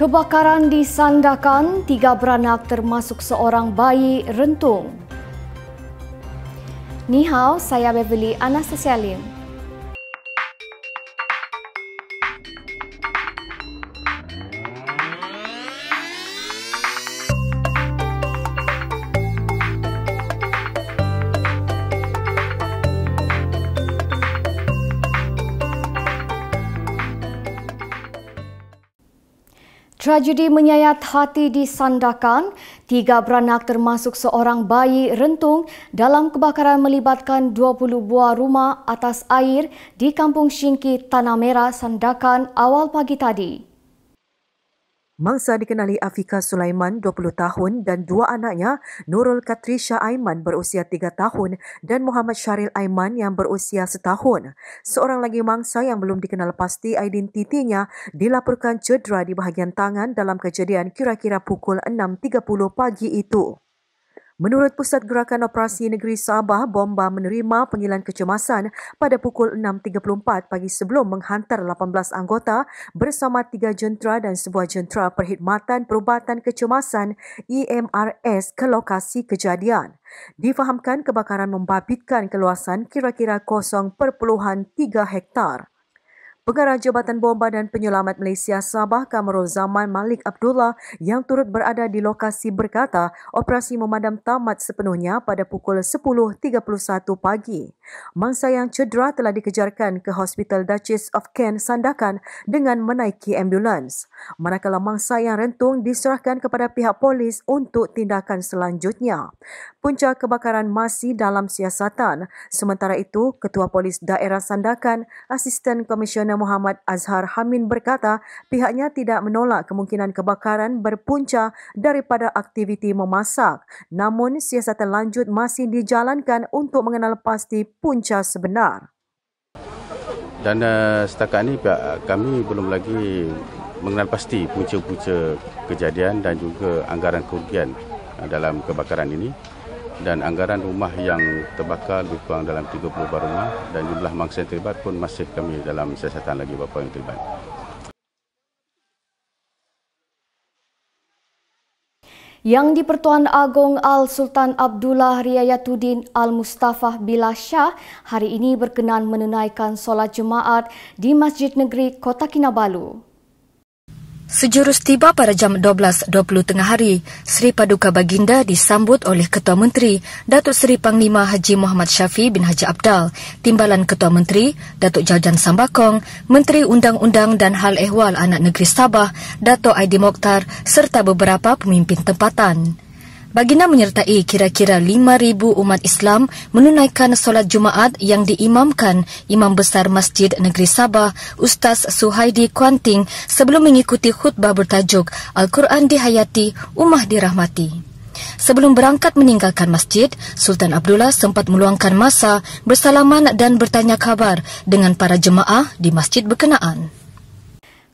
Kebakaran disandakan tiga beranak termasuk seorang bayi rentung. Ni saya Beverly Anastasia Lim. tragedi menyayat hati di Sandakan, tiga beranak termasuk seorang bayi rentung dalam kebakaran melibatkan 20 buah rumah atas air di Kampung Shinki, Tanah Merah, Sandakan awal pagi tadi. Mangsa dikenali Afika Sulaiman, 20 tahun dan dua anaknya, Nurul Katrisha Aiman berusia 3 tahun dan Muhammad Syaril Aiman yang berusia setahun. Seorang lagi mangsa yang belum dikenal pasti identitinya dilaporkan cedera di bahagian tangan dalam kejadian kira-kira pukul 6.30 pagi itu. Menurut Pusat Gerakan Operasi Negeri Sabah, bomba menerima panggilan kecemasan pada pukul 6.34 pagi sebelum menghantar 18 anggota bersama tiga jentera dan sebuah jentera perkhidmatan perubatan kecemasan EMRS ke lokasi kejadian. Difahamkan kebakaran membabitkan keluasan kira-kira 0.3 hektar. Pengarah Jabatan Bomba dan Penyelamat Malaysia Sabah Kamarul Zaman Malik Abdullah yang turut berada di lokasi berkata operasi memadam tamat sepenuhnya pada pukul 10.31 pagi. Mangsa yang cedera telah dikejarkan ke Hospital Duchess of Kent Sandakan dengan menaiki ambulans. Manakala mangsa yang rentung diserahkan kepada pihak polis untuk tindakan selanjutnya. Punca kebakaran masih dalam siasatan. Sementara itu, Ketua Polis Daerah Sandakan, Asisten Komisioner Perdana Muhammad Azhar Hamin berkata pihaknya tidak menolak kemungkinan kebakaran berpunca daripada aktiviti memasak. Namun siasatan lanjut masih dijalankan untuk mengenal pasti punca sebenar. Dan uh, setakat ini pihak kami belum lagi mengenal pasti punca-punca kejadian dan juga anggaran kerugian eh, dalam kebakaran ini dan anggaran rumah yang terbakar lebih kurang dalam 30 rumah dan jumlah mangsa yang terlibat pun masih kami dalam siasatan lagi berapa yang terlibat. Yang di-Pertuan Agong Al-Sultan Abdullah Riayatuddin Al-Mustafa Billah Shah hari ini berkenan menunaikan solat jemaat di Masjid Negeri Kota Kinabalu. Sejurus tiba pada jam 12.20 tengah hari, Sri Paduka Baginda disambut oleh Ketua Menteri Datuk Seri Panglima Haji Muhammad Syafi bin Haji Abdal, Timbalan Ketua Menteri Datuk Jajan Sambakong, Menteri Undang-Undang dan Hal Ehwal Anak Negeri Sabah, Datuk Aidi Mokhtar serta beberapa pemimpin tempatan. Baginda menyertai kira-kira 5,000 umat Islam menunaikan solat Jumaat yang diimamkan Imam Besar Masjid Negeri Sabah, Ustaz Suhaidi Kuanting, sebelum mengikuti khutbah bertajuk Al-Quran Dihayati, Umah Dirahmati. Sebelum berangkat meninggalkan masjid, Sultan Abdullah sempat meluangkan masa bersalaman dan bertanya kabar dengan para jemaah di masjid berkenaan.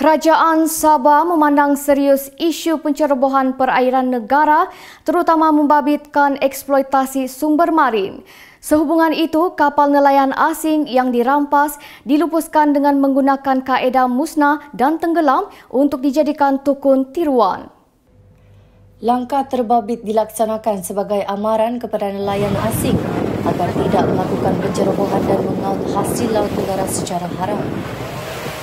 Kerajaan Sabah memandang serius isu pencerobohan perairan negara terutama membabitkan eksploitasi sumber marin. Sehubungan itu, kapal nelayan asing yang dirampas dilupuskan dengan menggunakan kaedah musnah dan tenggelam untuk dijadikan tukun tiruan. Langkah terbabit dilaksanakan sebagai amaran kepada nelayan asing agar tidak melakukan pencerobohan dan mengaut hasil laut negara secara haram.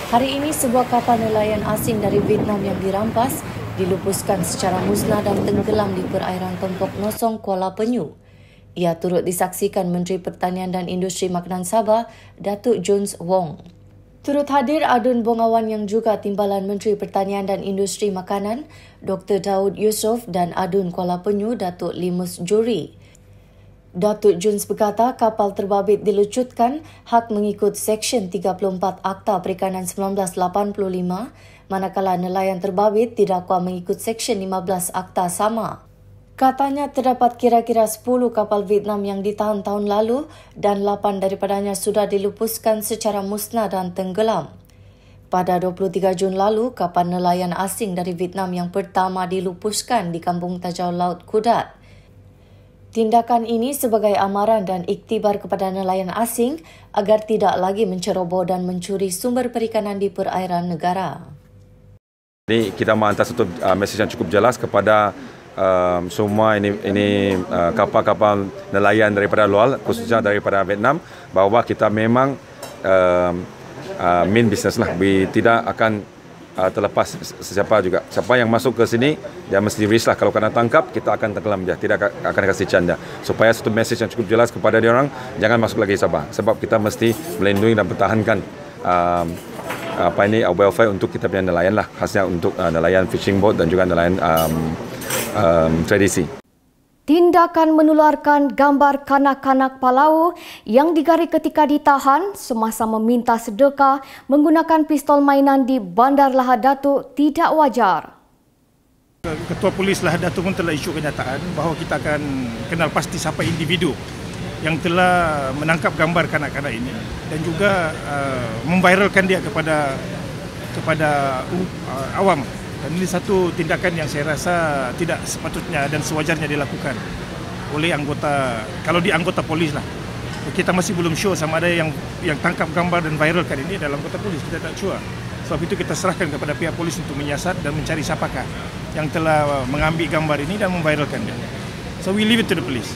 Hari ini sebuah kapal nelayan asing dari Vietnam yang dirampas dilupuskan secara musnah dan tenggelam di perairan Tempok Nosong Kuala Penyu. Ia turut disaksikan Menteri Pertanian dan Industri Makanan Sabah, Datuk Jones Wong. Turut hadir Adun Bongawan yang juga Timbalan Menteri Pertanian dan Industri Makanan, Dr. Daud Yusof dan Adun Kuala Penyu, Datuk Limus Juri. Datuk Jones berkata kapal terbabit dilucutkan hak mengikut Seksyen 34 Akta Perikanan 1985 manakala nelayan terbabit didakwa mengikut Seksyen 15 Akta sama. Katanya terdapat kira-kira 10 kapal Vietnam yang ditahan tahun lalu dan 8 daripadanya sudah dilupuskan secara musnah dan tenggelam. Pada 23 Jun lalu, kapal nelayan asing dari Vietnam yang pertama dilupuskan di Kampung Tajau Laut Kudat – Tindakan ini sebagai amaran dan iktibar kepada nelayan asing agar tidak lagi menceroboh dan mencuri sumber perikanan di perairan negara. Ini kita menghantar satu uh, mesej yang cukup jelas kepada uh, semua ini ini uh, kapal-kapal nelayan daripada luar khususnya daripada Vietnam bahawa kita memang uh, uh, main business lah. We tidak akan uh, terlepas sesiapa juga. Siapa yang masuk ke sini, dia mesti risk lah. Kalau kena tangkap, kita akan tenggelam dia. Tidak akan kasih canda. Supaya satu message yang cukup jelas kepada dia orang, jangan masuk lagi Sabah. Sebab kita mesti melindungi dan pertahankan um, apa ini uh, welfare untuk kita punya nelayan lah. Khasnya untuk uh, nelayan fishing boat dan juga nelayan um, um, tradisi tindakan menularkan gambar kanak-kanak Palau yang digari ketika ditahan semasa meminta sedekah menggunakan pistol mainan di Bandar Lahad Datu tidak wajar. Ketua Polis Lahad Datu pun telah isu kenyataan bahawa kita akan kenal pasti siapa individu yang telah menangkap gambar kanak-kanak ini dan juga uh, memviralkan dia kepada kepada uh, awam. Dan Ini satu tindakan yang saya rasa tidak sepatutnya dan sewajarnya dilakukan oleh anggota, kalau di anggota polis lah. Kita masih belum sure sama ada yang yang tangkap gambar dan viralkan ini dalam anggota polis, kita tak sure. Sebab itu kita serahkan kepada pihak polis untuk menyiasat dan mencari siapakah yang telah mengambil gambar ini dan memviralkan dia. So we leave it to the police.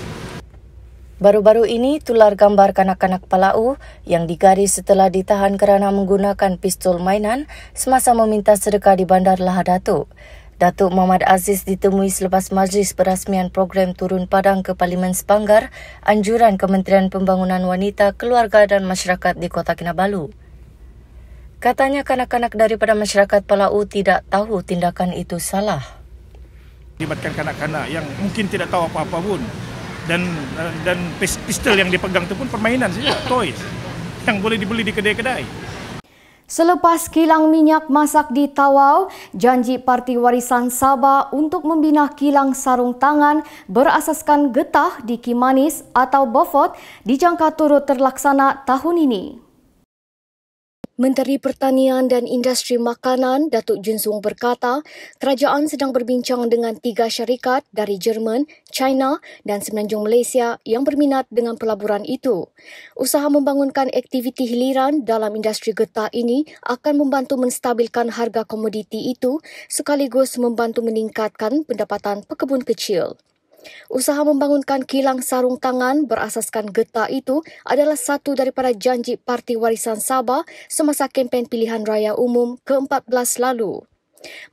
Baru-baru ini, tular gambar kanak-kanak Palau yang digaris setelah ditahan kerana menggunakan pistol mainan semasa meminta sedekah di Bandar Lahad Datuk. Datuk Muhammad Aziz ditemui selepas majlis perasmian program Turun Padang ke Parlimen Sepanggar, anjuran Kementerian Pembangunan Wanita, Keluarga dan Masyarakat di Kota Kinabalu. Katanya kanak-kanak daripada masyarakat Palau tidak tahu tindakan itu salah. Libatkan kanak-kanak yang mungkin tidak tahu apa-apa pun dan eh, dan pistol yang dipegang itu pun permainan saja, toys yang boleh dibeli di kedai-kedai. Selepas kilang minyak masak di Tawau, janji Parti Warisan Sabah untuk membina kilang sarung tangan berasaskan getah di Kimanis atau Beaufort dijangka turut terlaksana tahun ini. Menteri Pertanian dan Industri Makanan Datuk Jun Sung berkata, kerajaan sedang berbincang dengan tiga syarikat dari Jerman, China dan Semenanjung Malaysia yang berminat dengan pelaburan itu. Usaha membangunkan aktiviti hiliran dalam industri getah ini akan membantu menstabilkan harga komoditi itu sekaligus membantu meningkatkan pendapatan pekebun kecil. Usaha membangunkan kilang sarung tangan berasaskan getah itu adalah satu daripada janji Parti Warisan Sabah semasa kempen pilihan raya umum ke-14 lalu.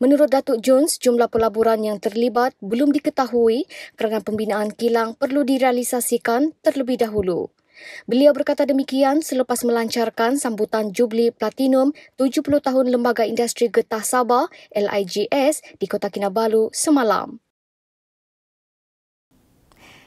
Menurut Datuk Jones, jumlah pelaburan yang terlibat belum diketahui kerana pembinaan kilang perlu direalisasikan terlebih dahulu. Beliau berkata demikian selepas melancarkan sambutan Jubli Platinum 70 tahun Lembaga Industri Getah Sabah LIGS di Kota Kinabalu semalam.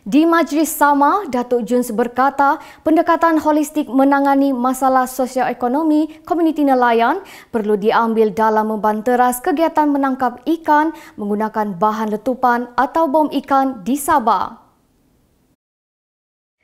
Di Majlis Sama, Datuk Juns berkata pendekatan holistik menangani masalah sosioekonomi komuniti nelayan perlu diambil dalam membanteras kegiatan menangkap ikan menggunakan bahan letupan atau bom ikan di Sabah.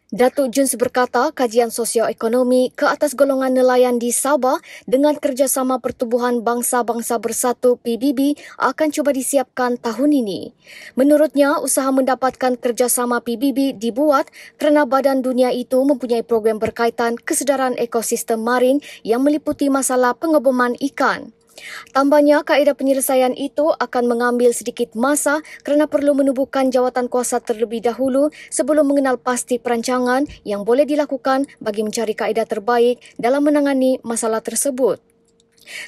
Datuk Juns berkata kajian sosioekonomi ke atas golongan nelayan di Sabah dengan kerjasama Pertubuhan Bangsa-Bangsa Bersatu PBB akan cuba disiapkan tahun ini. Menurutnya, usaha mendapatkan kerjasama PBB dibuat kerana badan dunia itu mempunyai program berkaitan kesedaran ekosistem marin yang meliputi masalah pengeboman ikan. Tambahnya, kaedah penyelesaian itu akan mengambil sedikit masa kerana perlu menubuhkan jawatan kuasa terlebih dahulu sebelum mengenal pasti perancangan yang boleh dilakukan bagi mencari kaedah terbaik dalam menangani masalah tersebut.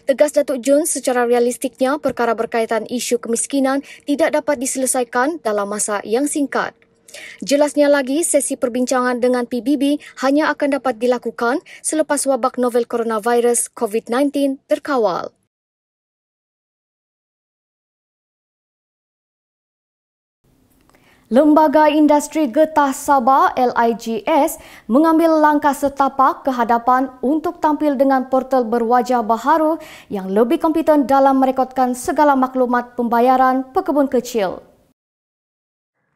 Tegas Datuk Jun secara realistiknya perkara berkaitan isu kemiskinan tidak dapat diselesaikan dalam masa yang singkat. Jelasnya lagi, sesi perbincangan dengan PBB hanya akan dapat dilakukan selepas wabak novel coronavirus COVID-19 terkawal. Lembaga Industri Getah Sabah LIGS mengambil langkah setapak ke hadapan untuk tampil dengan portal berwajah baharu yang lebih kompeten dalam merekodkan segala maklumat pembayaran pekebun kecil.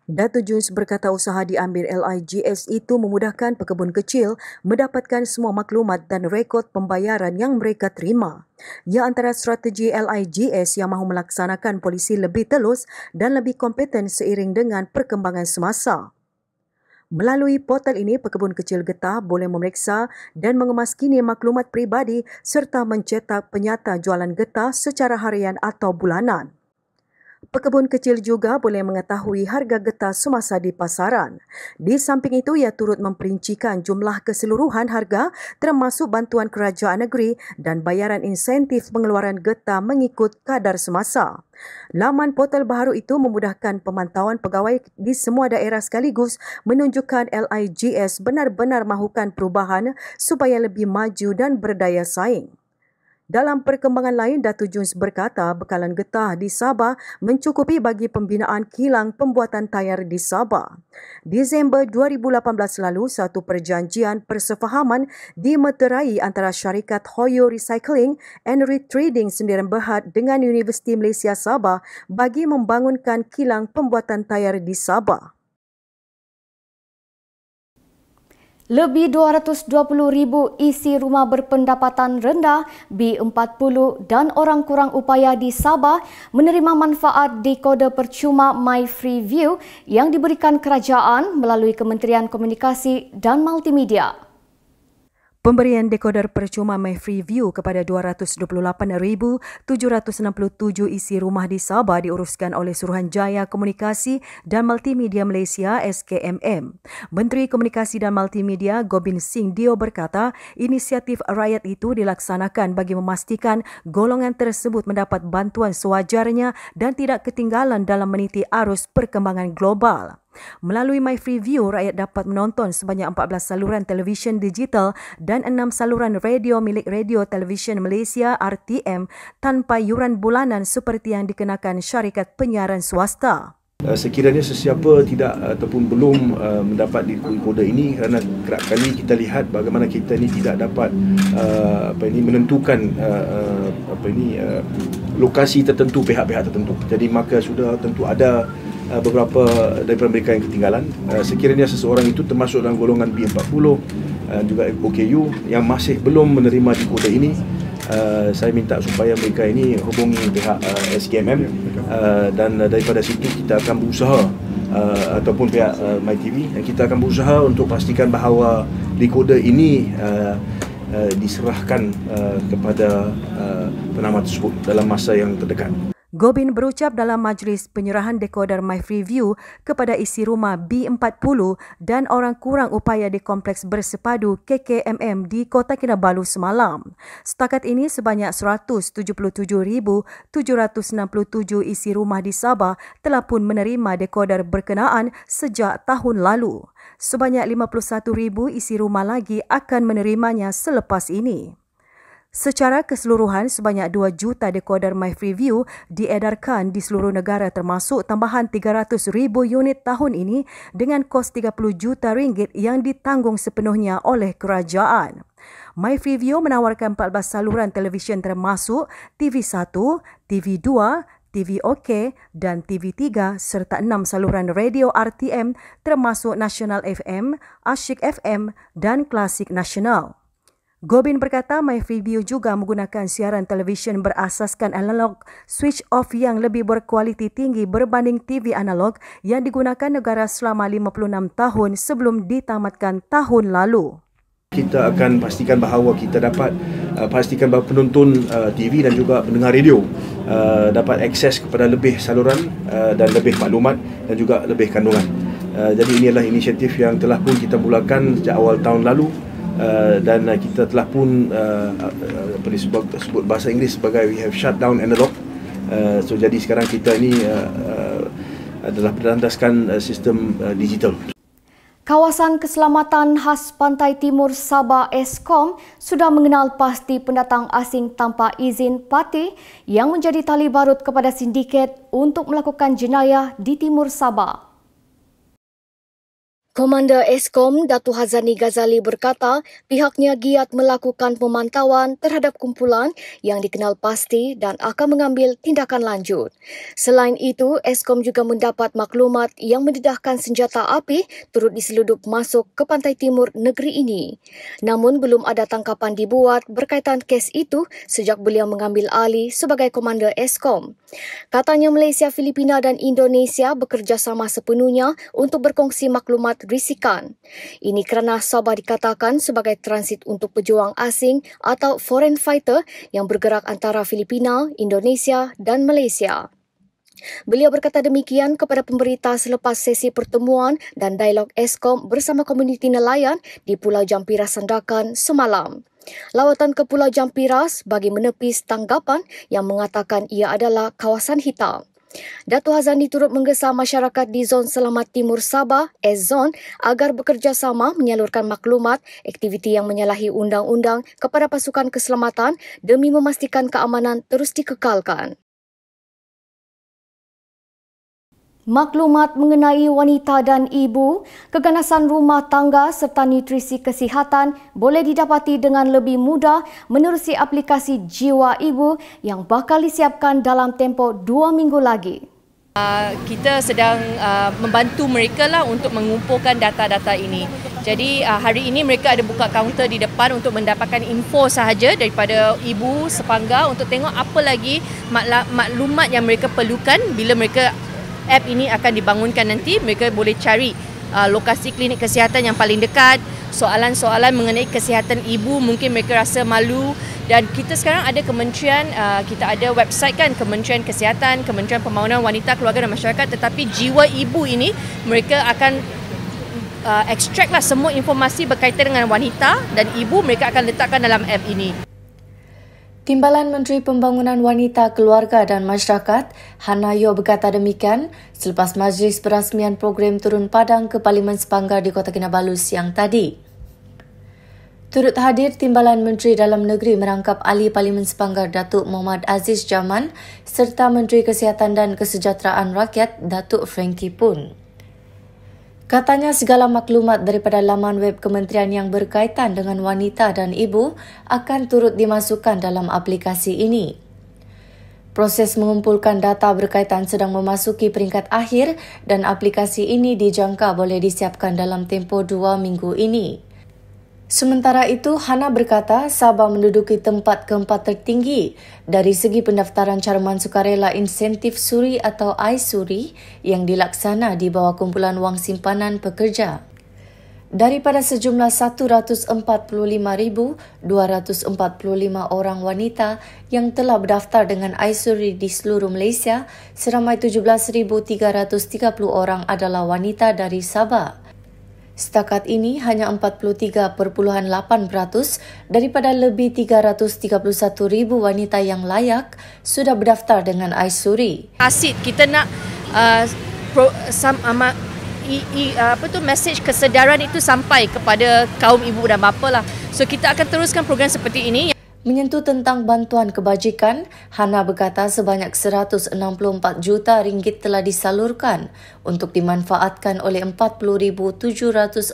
Datu Jones berkata usaha diambil LIGS itu memudahkan pekebun kecil mendapatkan semua maklumat dan rekod pembayaran yang mereka terima. Ia antara strategi LIGS yang mahu melaksanakan polisi lebih telus dan lebih kompeten seiring dengan perkembangan semasa. Melalui portal ini, pekebun kecil getah boleh memeriksa dan mengemaskini maklumat peribadi serta mencetak penyata jualan getah secara harian atau bulanan. Pekebun kecil juga boleh mengetahui harga getah semasa di pasaran. Di samping itu, ia turut memperincikan jumlah keseluruhan harga termasuk bantuan kerajaan negeri dan bayaran insentif pengeluaran getah mengikut kadar semasa. Laman portal baru itu memudahkan pemantauan pegawai di semua daerah sekaligus menunjukkan LIGS benar-benar mahukan perubahan supaya lebih maju dan berdaya saing. Dalam perkembangan lain, Datu Jones berkata bekalan getah di Sabah mencukupi bagi pembinaan kilang pembuatan tayar di Sabah. Disember 2018 lalu, satu perjanjian persefahaman dimeterai antara syarikat Hoyo Recycling and Retreading Sendirian Berhad dengan Universiti Malaysia Sabah bagi membangunkan kilang pembuatan tayar di Sabah. Lebih 220,000 isi rumah berpendapatan rendah B40 dan orang kurang upaya di Sabah menerima manfaat dekoder percuma My Free View yang diberikan kerajaan melalui Kementerian Komunikasi dan Multimedia. Pemberian dekoder percuma Mayfree View kepada 228,767 isi rumah di Sabah diuruskan oleh Suruhanjaya Komunikasi dan Multimedia Malaysia SKMM. Menteri Komunikasi dan Multimedia Gobin Singh Dio berkata, inisiatif rakyat itu dilaksanakan bagi memastikan golongan tersebut mendapat bantuan sewajarnya dan tidak ketinggalan dalam meniti arus perkembangan global. Melalui My Free View, rakyat dapat menonton sebanyak 14 saluran televisyen digital dan 6 saluran radio milik Radio Television Malaysia RTM tanpa yuran bulanan seperti yang dikenakan syarikat penyiaran swasta. Eh, sekiranya sesiapa tidak ataupun belum eh, mendapat di kode ini kerana kerap kali kita lihat bagaimana kita ini tidak dapat eh, apa ini menentukan apa ini lokasi tertentu pihak-pihak tertentu. Jadi maka sudah tentu ada uh, beberapa daripada mereka yang ketinggalan uh, sekiranya seseorang itu termasuk dalam golongan B40 uh, eh, juga OKU yang masih belum menerima dikode ini uh, saya minta supaya mereka ini hubungi pihak uh, SKMM uh, dan uh, daripada situ kita akan berusaha Uh, ataupun pihak uh, MyTV dan kita akan berusaha untuk pastikan bahawa decoder ini uh, uh, diserahkan uh, kepada uh, penama tersebut dalam masa yang terdekat Gobin berucap dalam majlis penyerahan dekoder My Free View kepada isi rumah B40 dan orang kurang upaya di Kompleks Bersepadu KKMM di Kota Kinabalu semalam. Setakat ini sebanyak 177,767 isi rumah di Sabah telah pun menerima dekoder berkenaan sejak tahun lalu. Sebanyak 51,000 isi rumah lagi akan menerimanya selepas ini. Secara keseluruhan, sebanyak 2 juta dekoder MyFreeView diedarkan di seluruh negara termasuk tambahan 300,000 unit tahun ini dengan kos 30 juta ringgit yang ditanggung sepenuhnya oleh kerajaan. MyFreeView menawarkan 14 saluran televisyen termasuk TV1, TV2, TV OK dan TV3 serta 6 saluran radio RTM termasuk National FM, Asyik FM dan Klasik Nasional. Gobin berkata MyFibio juga menggunakan siaran televisyen berasaskan analog switch off yang lebih berkualiti tinggi berbanding TV analog yang digunakan negara selama 56 tahun sebelum ditamatkan tahun lalu. Kita akan pastikan bahawa kita dapat uh, pastikan bahawa penonton uh, TV dan juga pendengar radio uh, dapat akses kepada lebih saluran uh, dan lebih maklumat dan juga lebih kandungan. Uh, jadi adalah inisiatif yang telah pun kita mulakan sejak awal tahun lalu uh, dan uh, kita telah pun uh, uh apa disebut sebut bahasa Inggeris sebagai we have shut down analog uh, so jadi sekarang kita ini uh, uh, adalah berlandaskan uh, sistem uh, digital Kawasan Keselamatan Khas Pantai Timur Sabah Eskom sudah mengenal pasti pendatang asing tanpa izin pati yang menjadi tali barut kepada sindiket untuk melakukan jenayah di Timur Sabah. Komander Eskom Datu Hazani Ghazali berkata pihaknya giat melakukan pemantauan terhadap kumpulan yang dikenal pasti dan akan mengambil tindakan lanjut. Selain itu, Eskom juga mendapat maklumat yang mendedahkan senjata api turut diseludup masuk ke pantai timur negeri ini. Namun belum ada tangkapan dibuat berkaitan kes itu sejak beliau mengambil alih sebagai Komander Eskom. Katanya Malaysia, Filipina dan Indonesia bekerjasama sepenuhnya untuk berkongsi maklumat risikan. Ini kerana Sabah dikatakan sebagai transit untuk pejuang asing atau foreign fighter yang bergerak antara Filipina, Indonesia dan Malaysia. Beliau berkata demikian kepada pemberita selepas sesi pertemuan dan dialog ESKOM bersama komuniti nelayan di Pulau Jampira Sandakan semalam. Lawatan ke Pulau Jampiras bagi menepis tanggapan yang mengatakan ia adalah kawasan hitam. Dato Hazani turut menggesa masyarakat di Zon Selamat Timur Sabah, S-Zon, agar bekerjasama menyalurkan maklumat aktiviti yang menyalahi undang-undang kepada pasukan keselamatan demi memastikan keamanan terus dikekalkan. Maklumat mengenai wanita dan ibu, keganasan rumah tangga serta nutrisi kesihatan boleh didapati dengan lebih mudah menerusi aplikasi Jiwa Ibu yang bakal disiapkan dalam tempoh dua minggu lagi. Ah, kita sedang ah, membantu mereka lah untuk mengumpulkan data-data ini. Jadi ah, hari ini mereka ada buka kaunter di depan untuk mendapatkan info sahaja daripada ibu sepanggar untuk tengok apa lagi maklumat yang mereka perlukan bila mereka app ini akan dibangunkan nanti mereka boleh cari uh, lokasi klinik kesihatan yang paling dekat soalan-soalan mengenai kesihatan ibu mungkin mereka rasa malu dan kita sekarang ada kementerian uh, kita ada website kan kementerian kesihatan kementerian pembangunan wanita keluarga dan masyarakat tetapi jiwa ibu ini mereka akan uh, extract lah semua informasi berkaitan dengan wanita dan ibu mereka akan letakkan dalam app ini Timbalan Menteri Pembangunan Wanita, Keluarga dan Masyarakat, Hana Yo berkata demikian selepas majlis perasmian program turun padang ke Parlimen Sepanggar di Kota Kinabalu siang tadi. Turut hadir Timbalan Menteri Dalam Negeri merangkap Ahli Parlimen Sepanggar Datuk Muhammad Aziz Jaman serta Menteri Kesihatan dan Kesejahteraan Rakyat Datuk Frankie Poon. Katanya segala maklumat daripada laman web kementerian yang berkaitan dengan wanita dan ibu akan turut dimasukkan dalam aplikasi ini. Proses mengumpulkan data berkaitan sedang memasuki peringkat akhir dan aplikasi ini dijangka boleh disiapkan dalam tempoh dua minggu ini. Sementara itu, Hana berkata Sabah menduduki tempat keempat tertinggi dari segi pendaftaran caruman sukarela insentif suri atau iSuri yang dilaksana di bawah kumpulan wang simpanan pekerja. Daripada sejumlah 145,245 orang wanita yang telah berdaftar dengan iSuri di seluruh Malaysia, seramai 17,330 orang adalah wanita dari Sabah. Setakat ini hanya 43.8% daripada lebih 331,000 wanita yang layak sudah berdaftar dengan Aisuri. Asid kita nak uh, sama uh, i, i, uh, apa tu message kesedaran itu sampai kepada kaum ibu dan bapa lah. So kita akan teruskan program seperti ini. Menyentuh tentang bantuan kebajikan, Hana berkata sebanyak 164 juta ringgit telah disalurkan untuk dimanfaatkan oleh 40,743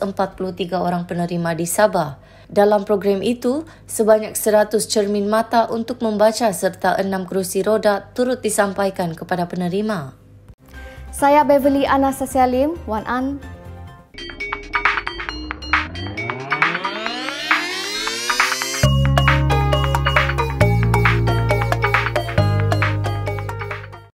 orang penerima di Sabah. Dalam program itu, sebanyak 100 cermin mata untuk membaca serta 6 kerusi roda turut disampaikan kepada penerima. Saya Beverly Anastasia Lim, Wan An.